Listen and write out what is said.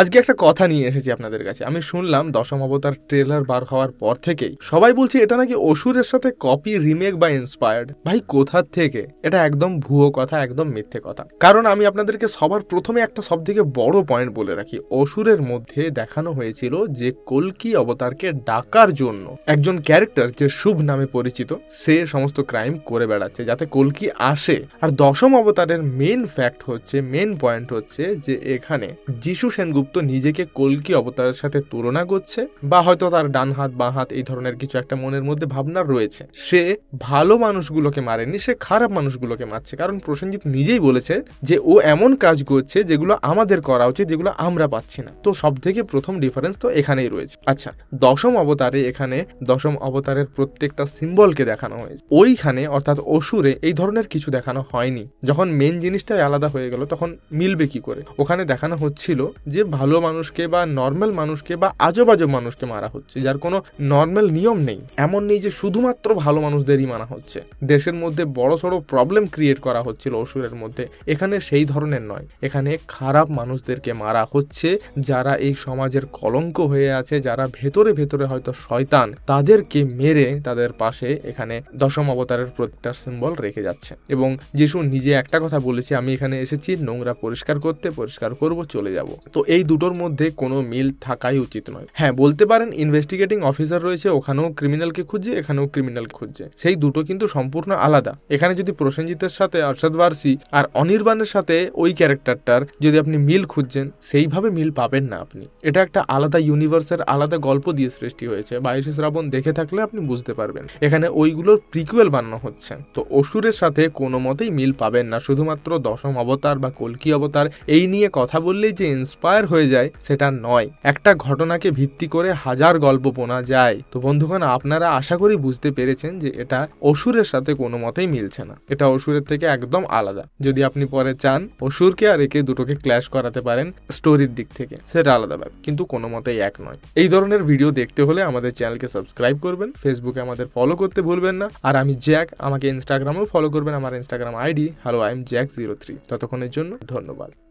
আজকে একটা কথা নিয়ে এসেছি আপনাদের কাছে আমি শুনলাম দশম অবতার ট্রেলার বার হওয়ার পর থেকেই সবাই বলছে এটা নাকি অসুরের সাথে কপি রিমেক বা ইন্সপায়ার্ড ভাই কোথার থেকে এটা একদম ভুয়ো কথা একদম মিথ্যে কথা কারণ আমি আপনাদেরকে সবার প্রথমে একটা সব থেকে বড় পয়েন্ট বলে রাখি অসুরের মধ্যে দেখানো হয়েছিল যে কলকি অবতারকে ডাকার জন্য একজন ক্যারেক্টার যে শুভ নামে পরিচিত সে সমস্ত ক্রাইম করে বেড়াচ্ছে যাতে কলকি আসে আর দশম অবতারের মেন ফ্যাক্ট হচ্ছে মেন পয়েন্ট হচ্ছে যে এখানে যিশু সেনগুপ্ত গুপ্ত নিজেকে কলকি অবতারের সাথে তুলনা করছে বা হয়তো তার ডান হাত বাঁ হাত এই ধরনের কিছু একটা মনের মধ্যে ভাবনা রয়েছে সে ভালো মানুষগুলোকে মারেনি সে খারাপ মানুষগুলোকে মারছে কারণ প্রসেনজিৎ নিজেই বলেছে যে ও এমন কাজ করছে যেগুলো আমাদের করা উচিত যেগুলো আমরা পাচ্ছি না তো সব থেকে প্রথম ডিফারেন্স তো এখানেই রয়েছে আচ্ছা দশম অবতারে এখানে দশম অবতারের প্রত্যেকটা সিম্বলকে দেখানো হয়েছে ওইখানে অর্থাৎ অসুরে এই ধরনের কিছু দেখানো হয়নি যখন মেন জিনিসটাই আলাদা হয়ে গেল তখন মিলবে কি করে ওখানে দেখানো হচ্ছিল যে ভালো মানুষকে বা নর্মাল মানুষকে বা আজবাজব মানুষকে মারা হচ্ছে যার কোনো নর্মাল নিয়ম নেই এমন নেই যে শুধুমাত্র ভালো মানুষদেরই মানা হচ্ছে দেশের মধ্যে বড় সড়ো প্রবলেম ক্রিয়েট করা হচ্ছিল অসুরের মধ্যে এখানে সেই ধরনের নয় এখানে খারাপ মানুষদেরকে মারা হচ্ছে যারা এই সমাজের কলঙ্ক হয়ে আছে যারা ভেতরে ভেতরে হয়তো শয়তান তাদেরকে মেরে তাদের পাশে এখানে দশম অবতারের প্রতিটা সিম্বল রেখে যাচ্ছে এবং যিশু নিজে একটা কথা বলেছে আমি এখানে এসেছি নোংরা পরিষ্কার করতে পরিষ্কার করব চলে যাব তো এই দুটোর মধ্যে কোনো মিল থাকাই উচিত নয় হ্যাঁ বলতে পারেন ইনভেস্টিগেটিং অফিসার রয়েছে ওখানেও ক্রিমিনালকে খুঁজছে এখানেও ক্রিমিনাল খুঁজছে সেই দুটো কিন্তু সম্পূর্ণ আলাদা এখানে যদি প্রসেনজিতের সাথে অর্ষাদ বার্সি আর অনির্বাণের সাথে ওই ক্যারেক্টারটার যদি আপনি মিল খুঁজছেন সেইভাবে মিল পাবেন না আপনি এটা একটা আলাদা ইউনিভার্সের আলাদা গল্প দিয়ে সৃষ্টি হয়েছে বাইশে শ্রাবণ দেখে থাকলে আপনি বুঝতে পারবেন এখানে ওইগুলোর প্রিকুয়েল বানানো হচ্ছে তো অসুরের সাথে কোনো মতেই মিল পাবেন না শুধুমাত্র দশম অবতার বা কলকি অবতার এই নিয়ে কথা বললেই যে ইন্সপায়ার হয়ে যায় সেটা নয় একটা ঘটনাকে ভিত্তি করে হাজার গল্প বোনা যায় তো বন্ধুগণ আপনারা আশা করি বুঝতে পেরেছেন যে এটা অসুরের সাথে কোনো মতেই মিলছে না এটা অসুরের থেকে একদম আলাদা যদি আপনি পরে চান অসুরকে আর একে দুটোকে ক্ল্যাশ করাতে পারেন স্টোরির দিক থেকে সেটা আলাদা ব্যাপার কিন্তু কোনো মতেই এক নয় এই ধরনের ভিডিও দেখতে হলে আমাদের চ্যানেলকে সাবস্ক্রাইব করবেন ফেসবুকে আমাদের ফলো করতে ভুলবেন না আর আমি জ্যাক আমাকে ইনস্টাগ্রামেও ফলো করবেন আমার Instagram ID hello I am Jack zero three ততক্ষণের জন্য ধন্যবাদ